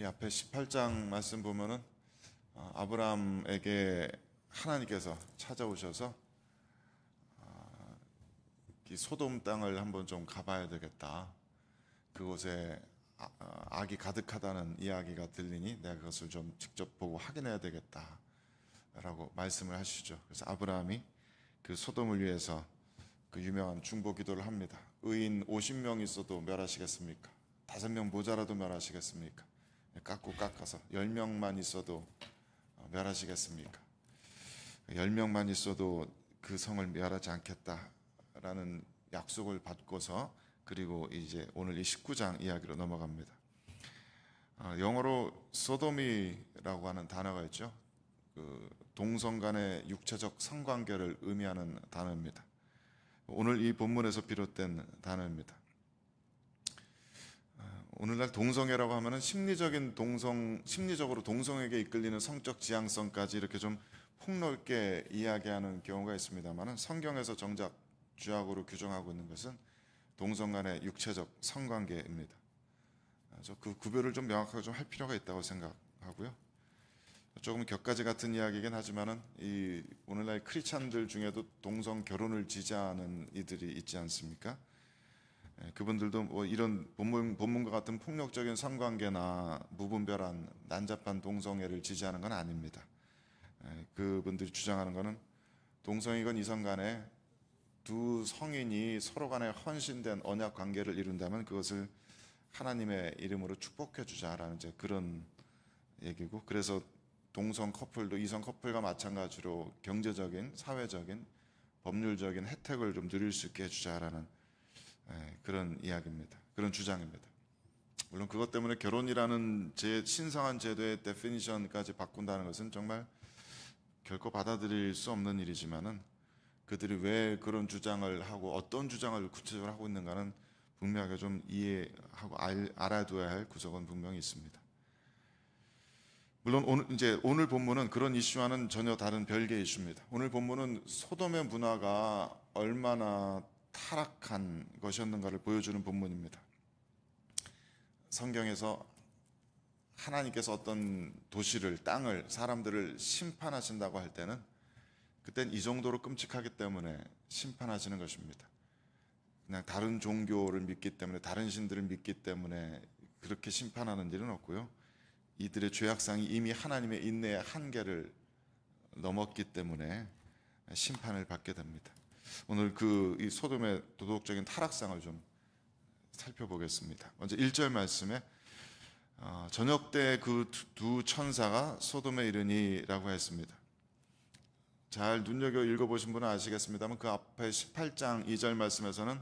이 앞에 18장 말씀 보면은 어, 아브라함에게 하나님께서 찾아오셔서 어, 이 소돔 땅을 한번 좀 가봐야 되겠다. 그곳에 아, 어, 악이 가득하다는 이야기가 들리니 내가 그것을 좀 직접 보고 확인해야 되겠다. 라고 말씀을 하시죠. 그래서 아브라함이 그 소돔을 위해서 그 유명한 중보 기도를 합니다. 의인 50명 있어도 멸하시겠습니까? 5명 모자라도 멸하시겠습니까? 깎고 깎아서 10명만 있어도 어, 멸하시겠습니까? 10명만 있어도 그 성을 멸하지 않겠다라는 약속을 받고서 그리고 이제 오늘 이 19장 이야기로 넘어갑니다. 어, 영어로 소돔이라고 하는 단어가 있죠. 그 동성 간의 육체적 성관계를 의미하는 단어입니다. 오늘 이 본문에서 비롯된 단어입니다. 오늘날 동성애라고 하면은 심리적인 동성 심리적으로 동성에게 이끌리는 성적 지향성까지 이렇게 좀 폭넓게 이야기하는 경우가 있습니다만은 성경에서 정작 주학으로 규정하고 있는 것은 동성 간의 육체적 성관계입니다. 아, 그그 구별을 좀 명확하게 좀 할 필요가 있다고 생각하고요. 조금 격가지 같은 이야기긴 하지만은 이 오늘날 크리스찬들 중에도 동성 결혼을 지지하는 이들이 있지 않습니까? 예, 그분들도 뭐 이런 본문, 본문과 같은 폭력적인 성관계나 무분별한 난잡한 동성애를 지지하는 건 아닙니다. 예, 그분들이 주장하는 것은 동성이건 이성 간에 두 성인이 서로 간에 헌신된 언약 관계를 이룬다면 그것을 하나님의 이름으로 축복해 주자라는 이제 그런 얘기고 그래서 동성 커플도 이성 커플과 마찬가지로 경제적인, 사회적인, 법률적인 혜택을 좀 누릴 수 있게 해주자라는 예, 그런 이야기입니다. 그런 주장입니다. 물론 그것 때문에 결혼이라는 제 신성한 제도의 데피니션까지 바꾼다는 것은 정말 결코 받아들일 수 없는 일이지만은 그들이 왜 그런 주장을 하고 어떤 주장을 구체적으로 하고 있는가는 분명하게 좀 이해하고 알, 알아둬야 할 구석은 분명히 있습니다. 물론 오늘 이제 오늘 본문은 그런 이슈와는 전혀 다른 별개의 이슈입니다. 오늘 본문은 소돔의 문화가 얼마나 타락한 것이었는가를 보여주는 본문입니다. 성경에서 하나님께서 어떤 도시를, 땅을, 사람들을 심판하신다고 할 때는 그땐 이 정도로 끔찍하기 때문에 심판하시는 것입니다. 그냥 다른 종교를 믿기 때문에, 다른 신들을 믿기 때문에 그렇게 심판하는 일은 없고요. 이들의 죄악상이 이미 하나님의 인내의 한계를 넘었기 때문에 심판을 받게 됩니다. 오늘 그 이 소돔의 도덕적인 타락상을 좀 살펴보겠습니다. 먼저 1절 말씀에 어, 저녁 때 그 두 천사가 소돔에 이르니라고 했습니다. 잘 눈여겨 읽어보신 분은 아시겠습니다만 그 앞에 18장 2절 말씀에서는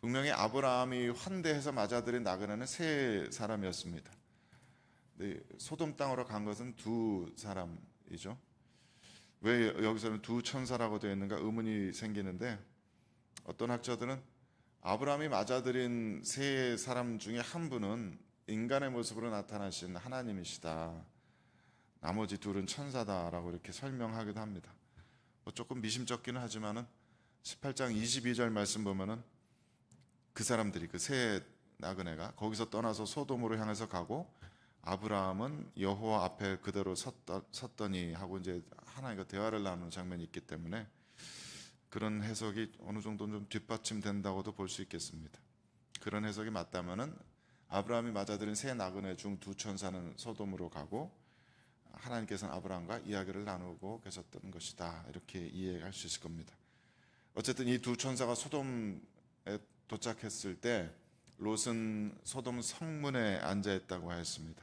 분명히 아브라함이 환대해서 맞아들인 나그네는 세 사람이었습니다. 네, 소돔 땅으로 간 것은 두 사람이죠. 왜 여기서는 두 천사라고 되어 있는가 의문이 생기는데 어떤 학자들은 아브라함이 맞아들인 세 사람 중에 한 분은 인간의 모습으로 나타나신 하나님이시다. 나머지 둘은 천사다라고 이렇게 설명하기도 합니다. 뭐 조금 미심쩍기는 하지만은 18장 22절 말씀 보면은 그 사람들이 그 세 나그네가 거기서 떠나서 소돔으로 향해서 가고 아브라함은 여호와 앞에 그대로 섰다, 섰더니 하고 이제 하나님과 대화를 나누는 장면이 있기 때문에 그런 해석이 어느 정도는 좀 뒷받침된다고도 볼 수 있겠습니다. 그런 해석이 맞다면은 아브라함이 맞아들인 새 나그네 중 두 천사는 소돔으로 가고 하나님께서는 아브라함과 이야기를 나누고 계셨던 것이다. 이렇게 이해할 수 있을 겁니다. 어쨌든 이 두 천사가 소돔에 도착했을 때 롯은 소돔 성문에 앉아 있다고 하였습니다.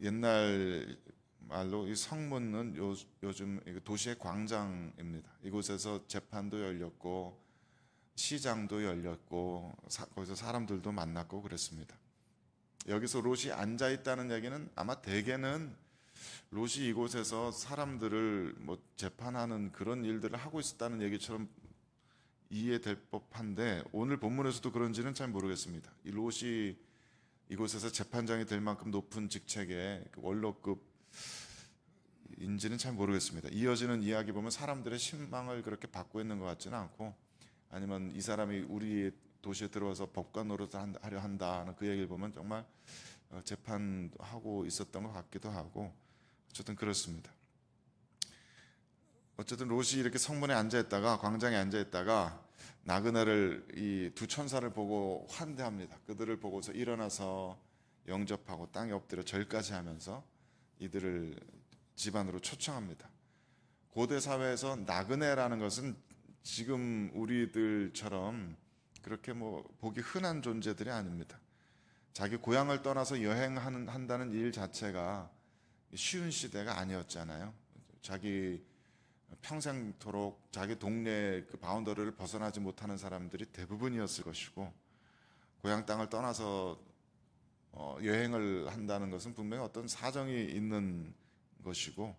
옛날 말로 이 성문은 요, 요즘 도시의 광장입니다. 이곳에서 재판도 열렸고 시장도 열렸고 사, 거기서 사람들도 만났고 그랬습니다. 여기서 롯이 앉아 있다는 얘기는 아마 대개는 롯이 이곳에서 사람들을 뭐 재판하는 그런 일들을 하고 있었다는 얘기처럼 이해될 법한데 오늘 본문에서도 그런지는 잘 모르겠습니다. 이 롯이 이곳에서 재판장이 될 만큼 높은 직책의 그 원로급 인지는 잘 모르겠습니다. 이어지는 이야기 보면 사람들의 신망을 그렇게 받고 있는 것 같지는 않고 아니면 이 사람이 우리 도시에 들어와서 법관 노릇을 하려 한다 는그 얘기를 보면 정말 어, 재판하고 있었던 것 같기도 하고 어쨌든 그렇습니다. 어쨌든 롯이 이렇게 성문에 앉아 있다가 광장에 앉아 있다가 나그네를 이 두 천사를 보고 환대합니다. 그들을 보고서 일어나서 영접하고 땅에 엎드려 절까지 하면서 이들을 집안으로 초청합니다. 고대 사회에서 나그네라는 것은 지금 우리들처럼 그렇게 뭐 보기 흔한 존재들이 아닙니다. 자기 고향을 떠나서 여행한다는 일 자체가 쉬운 시대가 아니었잖아요. 자기 평생토록 자기 동네 그 바운더리를 벗어나지 못하는 사람들이 대부분이었을 것이고 고향 땅을 떠나서 어, 여행을 한다는 것은 분명히 어떤 사정이 있는 것이고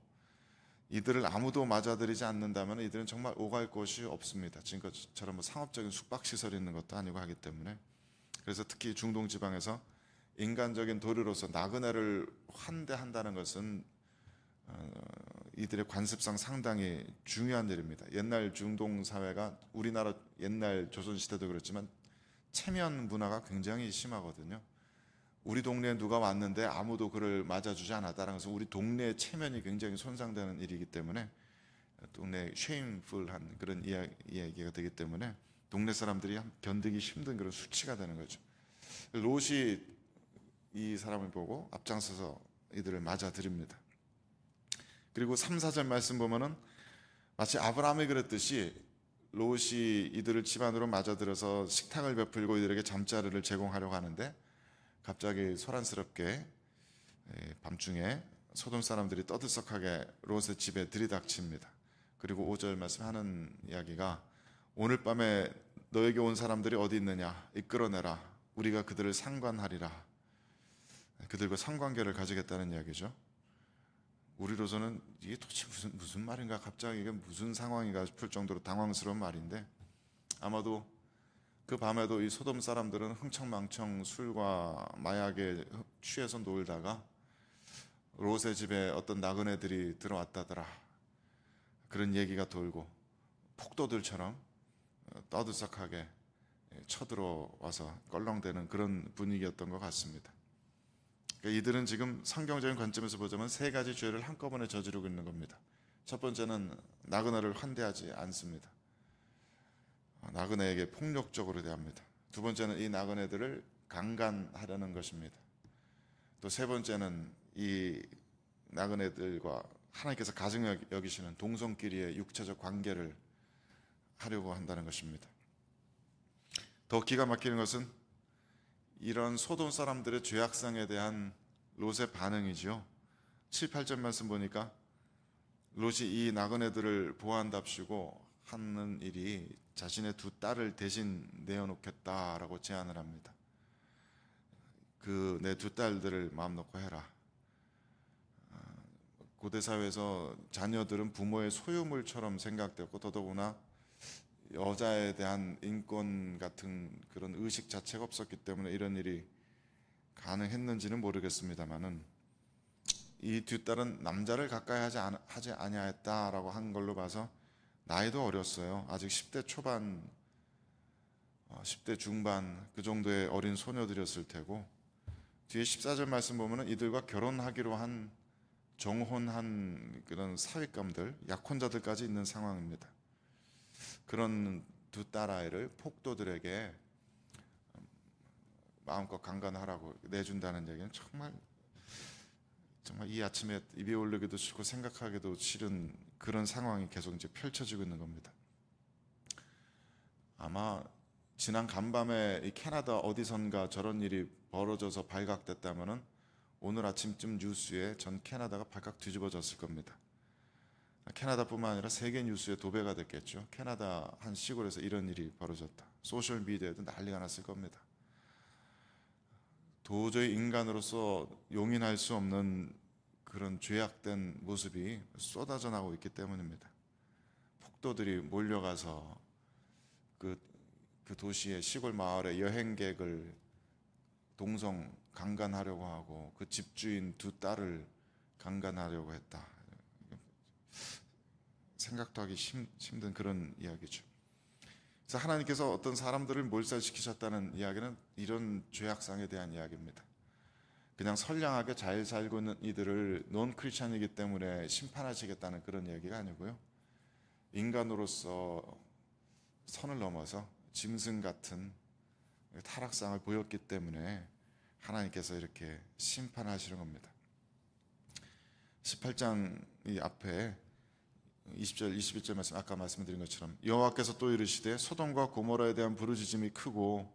이들을 아무도 맞아들이지 않는다면 이들은 정말 오갈 곳이 없습니다. 지금처럼뭐 상업적인 숙박시설이 있는 것도 아니고 하기 때문에 그래서 특히 중동 지방에서 인간적인 도리로서 나그네를 환대한다는 것은 어, 이들의 관습상 상당히 중요한 일입니다. 옛날 중동 사회가 우리나라 옛날 조선 시대도 그렇지만 체면 문화가 굉장히 심하거든요. 우리 동네에 누가 왔는데 아무도 그를 맞아주지 않았다는 것은 우리 동네의 체면이 굉장히 손상되는 일이기 때문에 동네 쉐임풀한 그런 이야기가 되기 때문에 동네 사람들이 견디기 힘든 그런 수치가 되는 거죠. 롯이 이 사람을 보고 앞장서서 이들을 맞아들입니다. 그리고 3, 4절 말씀 보면은 마치 아브라함이 그랬듯이 롯이 이들을 집안으로 맞아들어서 식탁을 베풀고 이들에게 잠자리를 제공하려고 하는데 갑자기 소란스럽게 예, 밤중에 소돔 사람들이 떠들썩하게 롯의 집에 들이닥칩니다. 그리고 5절 말씀하는 이야기가 오늘 밤에 너에게 온 사람들이 어디 있느냐 이끌어내라 우리가 그들을 상관하리라 그들과 상관계를 가지겠다는 이야기죠. 우리로서는 이게 도대체 무슨, 무슨 말인가 갑자기 이게 무슨 상황인가 싶을 정도로 당황스러운 말인데 아마도 그 밤에도 이 소돔 사람들은 흥청망청 술과 마약에 취해서 놀다가 로세 집에 어떤 나그네들이 들어왔다더라 그런 얘기가 돌고 폭도들처럼 떠들썩하게 쳐들어와서 껄렁대는 그런 분위기였던 것 같습니다. 그러니까 이들은 지금 성경적인 관점에서 보자면 세 가지 죄를 한꺼번에 저지르고 있는 겁니다. 첫 번째는 나그네를 환대하지 않습니다. 어, 나그네에게 폭력적으로 대합니다. 두 번째는 이 나그네들을 강간하려는 것입니다. 또 세 번째는 이 나그네들과 하나님께서 가증 여기시는 동성끼리의 육체적 관계를 하려고 한다는 것입니다. 더 기가 막히는 것은 이런 소돔 사람들의 죄악상에 대한 롯의 반응이지요. 7, 8절 말씀 보니까 롯이 이 나그네들을 보호한답시고 하는 일이 자신의 두 딸을 대신 내어놓겠다라고 제안을 합니다. 그 내 두 딸들을 마음 놓고 해라. 아, 고대 사회에서 자녀들은 부모의 소유물처럼 생각되었고 더더구나 여자에 대한 인권 같은 그런 의식 자체가 없었기 때문에 이런 일이 가능했는지는 모르겠습니다만은 이 뒷딸은 남자를 가까이 하지, 않, 하지 아니하였다라고 한 걸로 봐서 나이도 어렸어요. 아직 10대 초반, 10대 어, 중반 그 정도의 어린 소녀들이었을 테고 뒤에 14절 말씀 보면 이들과 결혼하기로 한 정혼한 그런 사윗감들, 약혼자들까지 있는 상황입니다. 그런 두 딸아이를 폭도들에게 음, 마음껏 강간하라고 내준다는 얘기는 정말 정말 이 아침에 입에 올르기도 싫고 생각하기도 싫은 그런 상황이 계속 이제 펼쳐지고 있는 겁니다. 아마 지난 간밤에 이 캐나다 어디선가 저런 일이 벌어져서 발각됐다면은 오늘 아침쯤 뉴스에 전 캐나다가 발칵 뒤집어졌을 겁니다. 캐나다뿐만 아니라 세계 뉴스의 도배가 됐겠죠. 캐나다 한 시골에서 이런 일이 벌어졌다. 소셜 미디어에도 난리가 났을 겁니다. 도저히 인간으로서 용인할 수 없는 그런 죄악된 모습이 쏟아져 나고 있기 때문입니다. 폭도들이 몰려가서 그, 그 도시의 시골 마을의 여행객을 동성 강간하려고 하고 그 집주인 두 딸을 강간하려고 했다. 생각도 하기 힘, 힘든 그런 이야기죠. 그래서 하나님께서 어떤 사람들을 몰살시키셨다는 이야기는 이런 죄악상에 대한 이야기입니다. 그냥 선량하게 잘 살고 있는 이들을 논 크리스찬이기 때문에 심판하시겠다는 그런 이야기가 아니고요. 인간으로서 선을 넘어서 짐승 같은 타락상을 보였기 때문에 하나님께서 이렇게 심판하시는 겁니다. 18장 이 앞에 20절 21절 말씀 아까 말씀드린 것처럼 여호와께서 또 이르시되 소돔과 고모라에 대한 부르짖음이 크고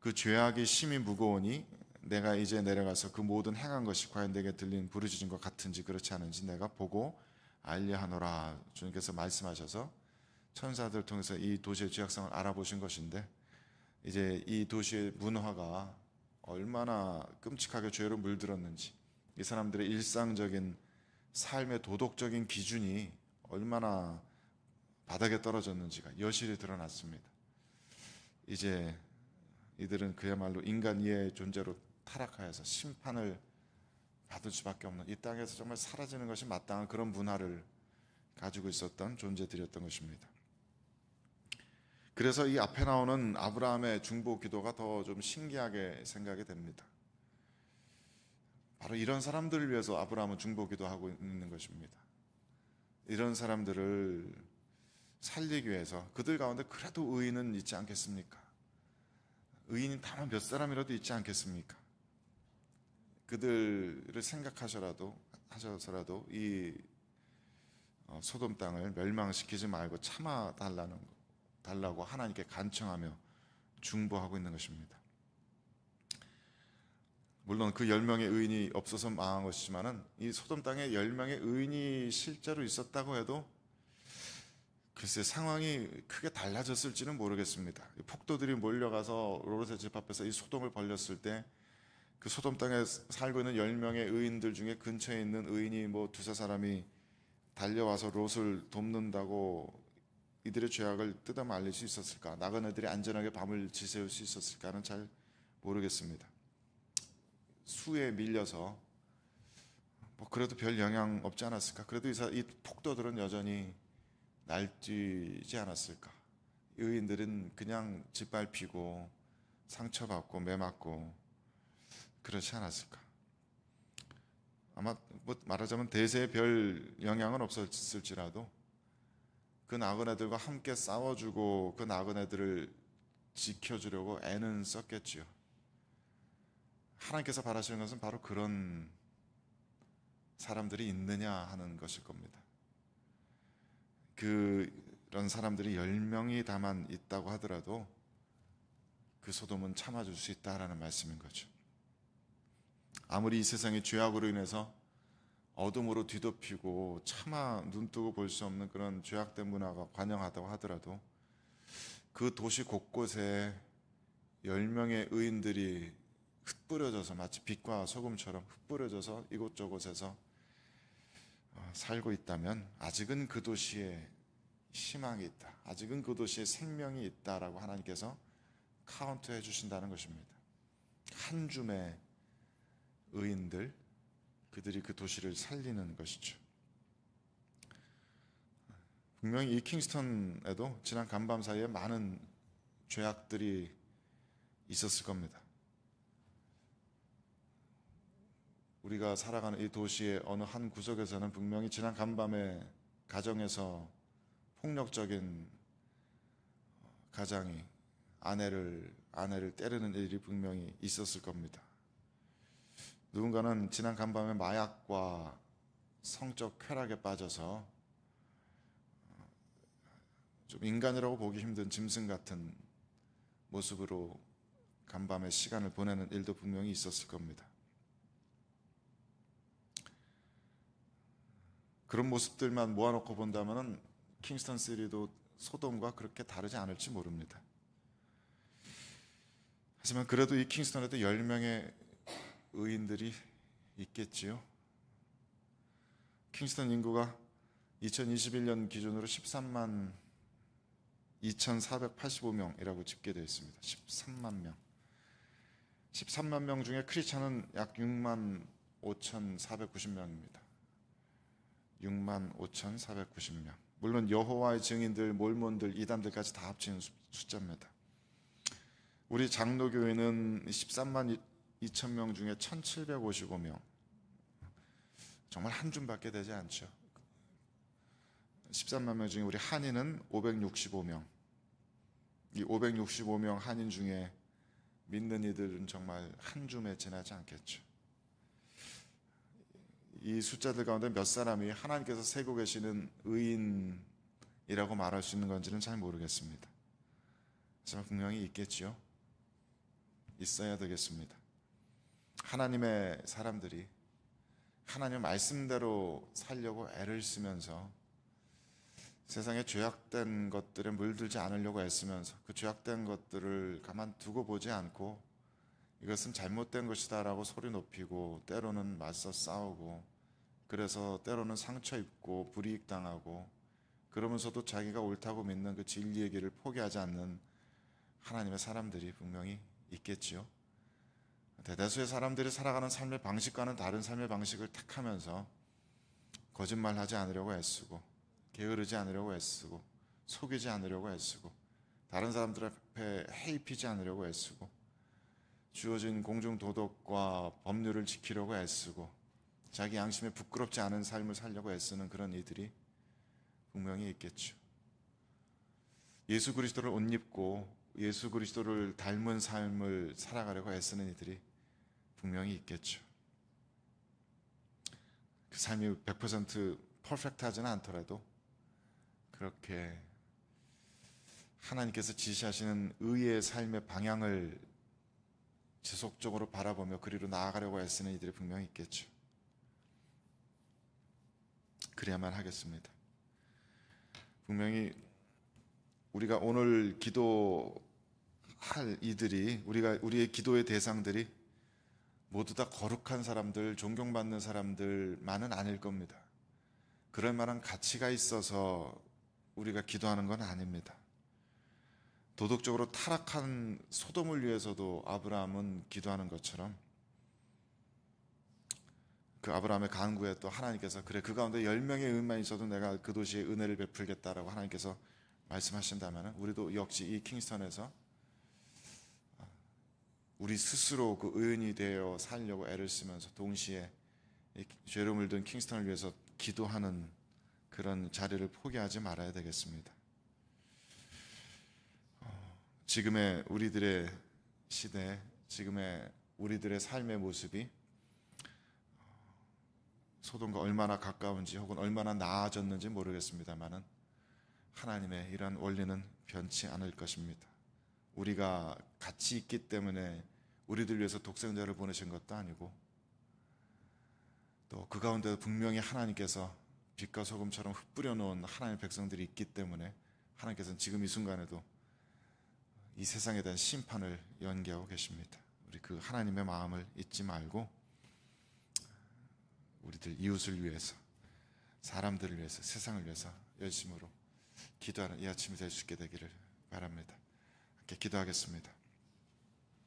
그 죄악이 심히 무거우니 내가 이제 내려가서 그 모든 행한 것이 과연 내게 들린 부르짖음과 같은지 그렇지 않은지 내가 보고 알려하노라 주님께서 말씀하셔서 천사들 통해서 이 도시의 죄악성을 알아보신 것인데 이제 이 도시의 문화가 얼마나 끔찍하게 죄로 물들었는지 이 사람들의 일상적인 삶의 도덕적인 기준이 얼마나 바닥에 떨어졌는지가 여실히 드러났습니다. 이제 이들은 그야말로 인간 이의 존재로 타락하여서 심판을 받을 수밖에 없는 이 땅에서 정말 사라지는 것이 마땅한 그런 문화를 가지고 있었던 존재들이었던 것입니다. 그래서 이 앞에 나오는 아브라함의 중보 기도가 더 좀 신기하게 생각이 됩니다. 바로 이런 사람들을 위해서 아브라함은 중보 기도하고 있는 것입니다. 이런 사람들을 살리기 위해서 그들 가운데 그래도 의인은 있지 않겠습니까? 의인이 다만 몇 사람이라도 있지 않겠습니까? 그들을 생각하셔라도 하셔서라도 이 어, 소돔 땅을 멸망시키지 말고 참아 달라는 달라고 하나님께 간청하며 중보하고 있는 것입니다. 물론 그 열명의 의인이 없어서 망한 것이지만은 이 소돔 땅에 열명의 의인이 실제로 있었다고 해도 글쎄 상황이 크게 달라졌을지는 모르겠습니다. 폭도들이 몰려가서 로르세 집 앞에서 이 소돔을 벌렸을 때 그 소돔 땅에 살고 있는 1명의 의인들 중에 근처에 있는 의인이 뭐 두세 사람이 달려와서 롯을 돕는다고 이들의 죄악을 뜯어 말릴 수 있었을까? 나그네들이 안전하게 밤을 지새울 수 있었을까는 잘 모르겠습니다. 수에 밀려서 뭐 그래도 별 영향 없지 않았을까? 그래도 이, 사, 이 폭도들은 여전히 날뛰지 않았을까? 의인들은 그냥 짓밟히고 상처받고 매맞고 그렇지 않았을까? 아마 뭐 말하자면 대세에 별 영향은 없었을지라도 그 나그네들과 함께 싸워주고 그 나그네들을 지켜주려고 애는 썼겠지요. 하나님께서 바라시는 것은 바로 그런 사람들이 있느냐 하는 것일 겁니다. 그런 사람들이 1명이 다만 있다고 하더라도 그 소돔은 참아줄 수 있다라는 말씀인 거죠. 아무리 이 세상의 죄악으로 인해서 어둠으로 뒤덮이고 차마 눈뜨고 볼 수 없는 그런 죄악된 문화가 관영하다고 하더라도 그 도시 곳곳에 10명의 의인들이 흩뿌려져서 마치 빛과 소금처럼 흩뿌려져서 이곳저곳에서 어, 살고 있다면 아직은 그 도시에 희망이 있다. 아직은 그 도시에 생명이 있다라고 하나님께서 카운트해 주신다는 것입니다. 한 줌의 의인들 그들이 그 도시를 살리는 것이죠. 분명히 이 킹스턴에도 지난 간밤 사이에 많은 죄악들이 있었을 겁니다. 우리가 살아가는 이 도시의 어느 한 구석에서는 분명히 지난 간밤에 가정에서 폭력적인 가장이 아내를 아내를 때리는 일이 분명히 있었을 겁니다. 누군가는 지난 간밤에 마약과 성적 쾌락에 빠져서 좀 인간이라고 보기 힘든 짐승 같은 모습으로 간밤에 시간을 보내는 일도 분명히 있었을 겁니다. 그런 모습들만 모아놓고 본다면 킹스턴 시리도 소돔과 그렇게 다르지 않을지 모릅니다. 하지만 그래도 이 킹스턴에도 10명의 의인들이 있겠지요. 킹스턴 인구가 2021년 기준으로 13만 2,485명이라고 집계되어 있습니다. 13만 명. 13만 명 중에 크리스천은 약 6만 5,490명입니다. 6만 5,490명. 물론 여호와의 증인들, 몰몬들, 이단들까지 다 합친 숫자입니다. 우리 장로교회는 13만 2천 명 중에 1,755명. 정말 한 줌밖에 되지 않죠. 13만 명 중에 우리 한인은 565명. 이 565명 한인 중에 믿는 이들은 정말 한 줌에 지나지 않겠죠. 이 숫자들 가운데 몇 사람이 하나님께서 세고 계시는 의인이라고 말할 수 있는 건지는 잘 모르겠습니다. 하지만 분명히 있겠지요. 있어야 되겠습니다. 하나님의 사람들이 하나님 말씀대로 살려고 애를 쓰면서 세상에 죄악된 것들에 물들지 않으려고 애쓰면서 그 죄악된 것들을 가만 두고 보지 않고 이것은 잘못된 것이다라고 소리 높이고 때로는 맞서 싸우고 그래서 때로는 상처 입고 불이익 당하고 그러면서도 자기가 옳다고 믿는 그 진리의 길을 포기하지 않는 하나님의 사람들이 분명히 있겠지요. 대다수의 사람들이 살아가는 삶의 방식과는 다른 삶의 방식을 택하면서 거짓말하지 않으려고 애쓰고 게으르지 않으려고 애쓰고 속이지 않으려고 애쓰고 다른 사람들 앞에 해입히지 않으려고 애쓰고 주어진 공중 도덕과 법률을 지키려고 애쓰고 자기 양심에 부끄럽지 않은 삶을 살려고 애쓰는 그런 이들이 분명히 있겠죠. 예수 그리스도를 옷 입고 예수 그리스도를 닮은 삶을 살아가려고 애쓰는 이들이 분명히 있겠죠. 그 삶이 100% 퍼펙트하지는 않더라도 그렇게 하나님께서 지시하시는 의의 삶의 방향을 지속적으로 바라보며 그리로 나아가려고 애쓰는 이들이 분명히 있겠죠. 그래야만 하겠습니다. 분명히 우리가 오늘 기도할 이들이 우리가 우리의 기도의 대상들이 모두 다 거룩한 사람들, 존경받는 사람들만은 아닐 겁니다. 그럴 만한 가치가 있어서 우리가 기도하는 건 아닙니다. 도덕적으로 타락한 소돔을 위해서도 아브라함은 기도하는 것처럼 그 아브라함의 간구에 또 하나님께서 그래 그 가운데 열 명의 의만 있어도 내가 그 도시에 은혜를 베풀겠다라고 하나님께서 말씀하신다면 우리도 역시 이 킹스턴에서 아, 우리 스스로 그 의인이 되어 살려고 애를 쓰면서 동시에 죄로 물든 킹스턴을 위해서 기도하는 그런 자리를 포기하지 말아야 되겠습니다. 어, 지금의 우리들의 시대, 지금의 우리들의 삶의 모습이 소돔과 얼마나 가까운지 혹은 얼마나 나아졌는지 모르겠습니다만은 하나님의 이러한 원리는 변치 않을 것입니다. 우리가 같이 있기 때문에 우리들 위해서 독생자를 보내신 것도 아니고 또 그가운데 분명히 하나님께서 빛과 소금처럼 흩뿌려 놓은 하나님의 백성들이 있기 때문에 하나님께서는 지금 이 순간에도 이 세상에 대한 심판을 연기하고 계십니다. 우리 그 하나님의 마음을 잊지 말고 우리들 이웃을 위해서 사람들을 위해서 세상을 위해서 열심으로 기도하는 이 아침이 될 수 있게 되기를 바랍니다. 함께 기도하겠습니다.